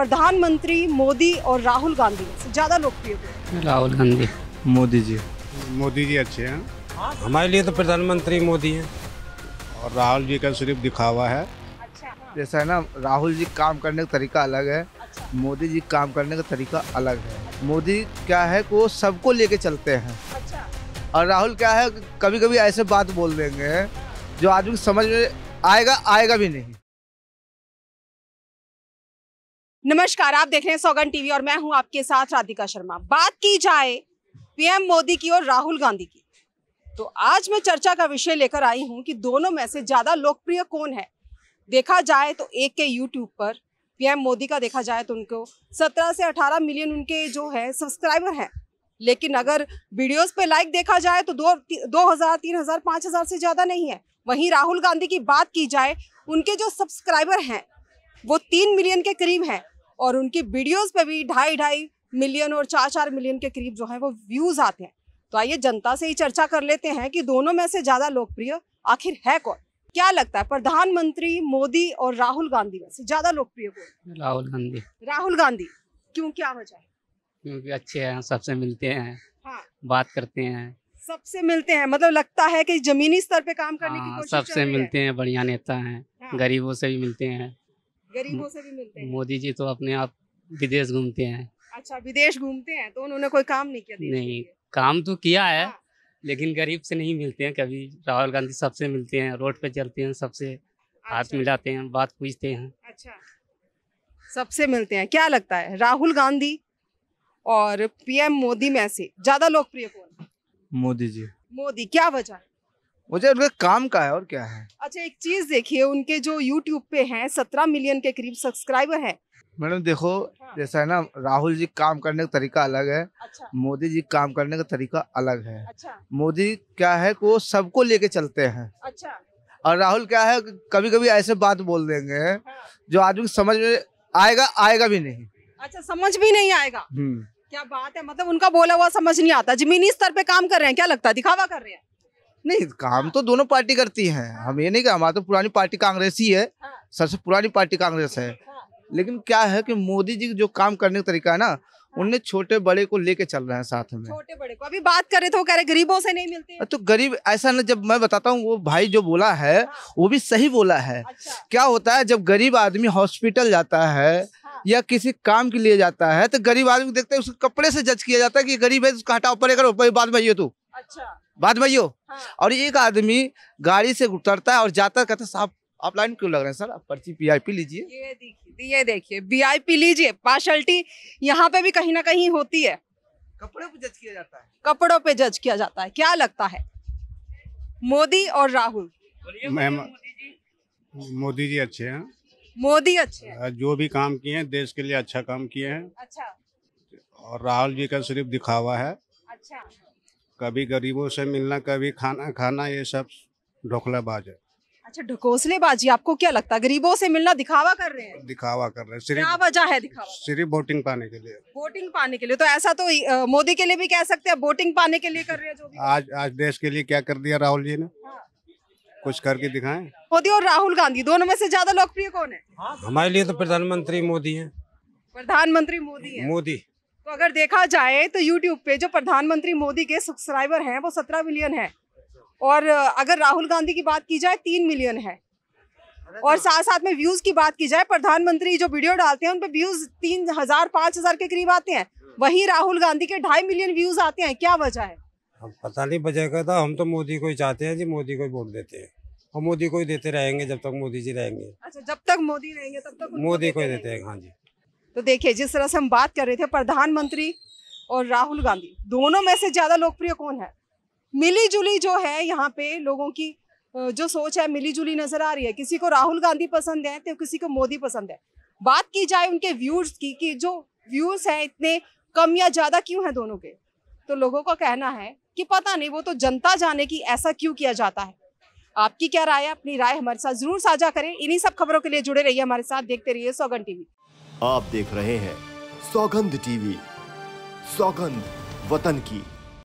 प्रधानमंत्री मोदी और राहुल गांधी ज़्यादा लोकप्रिय राहुल गांधी मोदी जी मोदी जी अच्छे हैं हमारे लिए तो प्रधानमंत्री मोदी हैं और राहुल जी का सिर्फ दिखावा है अच्छा, हाँ। जैसा है ना राहुल जी काम करने का तरीका अलग है अच्छा। मोदी जी काम करने का तरीका अलग है मोदी क्या है कि वो सबको लेके चलते हैं अच्छा। और राहुल क्या है कभी कभी ऐसे बात बोल देंगे जो आदमी समझ में आएगा आएगा भी नहीं नमस्कार आप देख रहे हैं सौगन टीवी और मैं हूं आपके साथ राधिका शर्मा बात की जाए पीएम मोदी की और राहुल गांधी की तो आज मैं चर्चा का विषय लेकर आई हूं कि दोनों में से ज्यादा लोकप्रिय कौन है देखा जाए तो एक के यूट्यूब पर पीएम मोदी का देखा जाए तो उनको 17 से 18 मिलियन उनके जो है सब्सक्राइबर हैं लेकिन अगर वीडियोज पे लाइक देखा जाए तो दो दो हजार तीन हजार पाँच हजार से ज़्यादा नहीं है वहीं राहुल गांधी की बात की जाए उनके जो सब्सक्राइबर हैं वो तीन मिलियन के करीब हैं और उनकी वीडियोस पे भी ढाई ढाई मिलियन और चार चार मिलियन के करीब जो है वो व्यूज आते हैं तो आइए जनता से ही चर्चा कर लेते हैं कि दोनों में से ज्यादा लोकप्रिय आखिर है कौन क्या लगता है प्रधानमंत्री मोदी और राहुल गांधी में से ज्यादा लोकप्रिय राहुल गांधी राहुल गांधी क्यों क्या वजह है क्योंकि अच्छे हैं सबसे मिलते हैं हाँ। बात करते हैं सबसे मिलते हैं मतलब लगता है कि जमीनी स्तर पे काम करने हाँ, की कोशिश सबसे मिलते हैं बढ़िया नेता हैं हाँ। गरीबों से भी मिलते हैं गरीबों से भी मिलते हैं मोदी जी तो अपने आप विदेश घूमते हैं अच्छा विदेश घूमते हैं तो उन्होंने कोई काम नहीं किया नहीं काम तो किया है हाँ। लेकिन गरीब से नहीं मिलते हैं कभी राहुल गांधी सबसे मिलते हैं रोड पे चलते हैं सबसे हाथ अच्छा। मिलाते हैं बात पूछते हैं अच्छा सबसे मिलते हैं क्या लगता है राहुल गांधी और पीएम मोदी में से ज्यादा लोकप्रिय कौन मोदी जी मोदी क्या वजह मुझे उनके काम का है और क्या है अच्छा एक चीज देखिए उनके जो यूट्यूब पे हैं सत्रह मिलियन के करीब सब्सक्राइबर हैं मैडम देखो हाँ। जैसा है ना राहुल जी काम करने का तरीका अलग है अच्छा। मोदी जी काम करने का तरीका अलग है अच्छा। मोदी क्या है कि वो सबको लेके चलते हैं अच्छा। और राहुल क्या है कभी कभी ऐसे बात बोल देंगे हाँ। जो आदमी समझ में आएगा आएगा भी नहीं अच्छा समझ भी नहीं आएगा हम्म। क्या बात है मतलब उनका बोला हुआ समझ नहीं आता जमीनी स्तर पे काम कर रहे हैं क्या लगता है दिखावा कर रहे हैं नहीं काम तो दोनों पार्टी करती है हम ये नहीं कहा हमारा तो पुरानी पार्टी कांग्रेस ही है हाँ। सबसे पुरानी पार्टी कांग्रेस है हाँ। लेकिन क्या है कि मोदी जी जो काम करने का तरीका है ना हाँ। उनने छोटे बड़े को लेके चल रहे हैं साथ में छोटे बड़े को अभी बात रहे तो वो कह रहे गरीबों से नहीं मिलते तो गरीब ऐसा ना जब मैं बताता हूँ वो भाई जो बोला है हाँ। वो भी सही बोला है अच्छा। क्या होता है जब गरीब आदमी हॉस्पिटल जाता है हाँ। या किसी काम के लिए जाता है तो गरीब आदमी देखते हैं उसके कपड़े से जज किया जाता है कि गरीब है तो उसका हटाओ परे करो बाद में ये तू अच्छा बात भाइयों हाँ। और एक आदमी गाड़ी से उतरता है और जाता कहता साहब आप लाइन क्यों लग रहे हैं सर आप पर्ची पीआईपी लीजिए ये देखिए ये लीजिए पार्शलिटी यहाँ पे भी कहीं ना कहीं होती है कपड़ों पे जज किया जाता है कपड़ों पे जज किया जाता है क्या लगता है मोदी और राहुल मोदी जी अच्छे हैं मोदी अच्छे हैं जो भी काम किए हैं देश के लिए अच्छा काम किए हैं अच्छा और राहुल जी का सिर्फ दिखावा है अच्छा कभी गरीबों से मिलना कभी खाना खाना ये सब ढोकलाबाज है अच्छा ढकोसलेबाजी आपको क्या लगता है गरीबों से मिलना दिखावा कर रहे हैं दिखावा कर रहे हैं सिर्फ क्या वजह है दिखावा सिर्फ वोटिंग पाने के लिए वोटिंग पाने के लिए तो ऐसा तो मोदी के लिए भी कह सकते हैं वोटिंग पाने के लिए कर रहे हैं जो भी आज आज देश के लिए क्या कर दिया राहुल जी ने हाँ। कुछ करके दिखाए मोदी और राहुल गांधी दोनों में से ज्यादा लोकप्रिय कौन है हमारे लिए तो प्रधानमंत्री मोदी है प्रधानमंत्री मोदी मोदी तो अगर देखा जाए तो यूट्यूब पे जो प्रधानमंत्री मोदी के सब्सक्राइबर हैं वो सत्रह मिलियन है और अगर राहुल गांधी की बात की जाए तीन मिलियन है और तो साथ साथ में व्यूज की बात की जाए प्रधानमंत्री जो वीडियो डालते हैं उन पे व्यूज तीन हजार पाँच हजार के करीब आते हैं वही राहुल गांधी के ढाई मिलियन व्यूज आते हैं क्या वजह है हम पता नहीं वजह का था हम तो मोदी को ही चाहते हैं जी मोदी को ही वोट देते हैं हम मोदी को ही देते रहेंगे जब तक मोदी जी रहेंगे अच्छा जब तक मोदी रहेंगे तब तक मोदी को ही देते हैं हाँ जी तो देखिए जिस तरह से हम बात कर रहे थे प्रधानमंत्री और राहुल गांधी दोनों में से ज़्यादा लोकप्रिय कौन है मिली जुली जो है यहाँ पे लोगों की जो सोच है मिली जुली नजर आ रही है किसी को राहुल गांधी पसंद है तो किसी को मोदी पसंद है बात की जाए उनके व्यूज की कि जो व्यूज हैं इतने कम या ज्यादा क्यों हैं दोनों के तो लोगों का कहना है कि पता नहीं वो तो जनता जाने की ऐसा क्यों किया जाता है आपकी क्या राय है अपनी राय हमारे साथ जरूर साझा करें इन्हीं सब खबरों के लिए जुड़े रहिए हमारे साथ देखते रहिए सौगन टीवी आप देख रहे हैं सौगंध टीवी सौगंध वतन की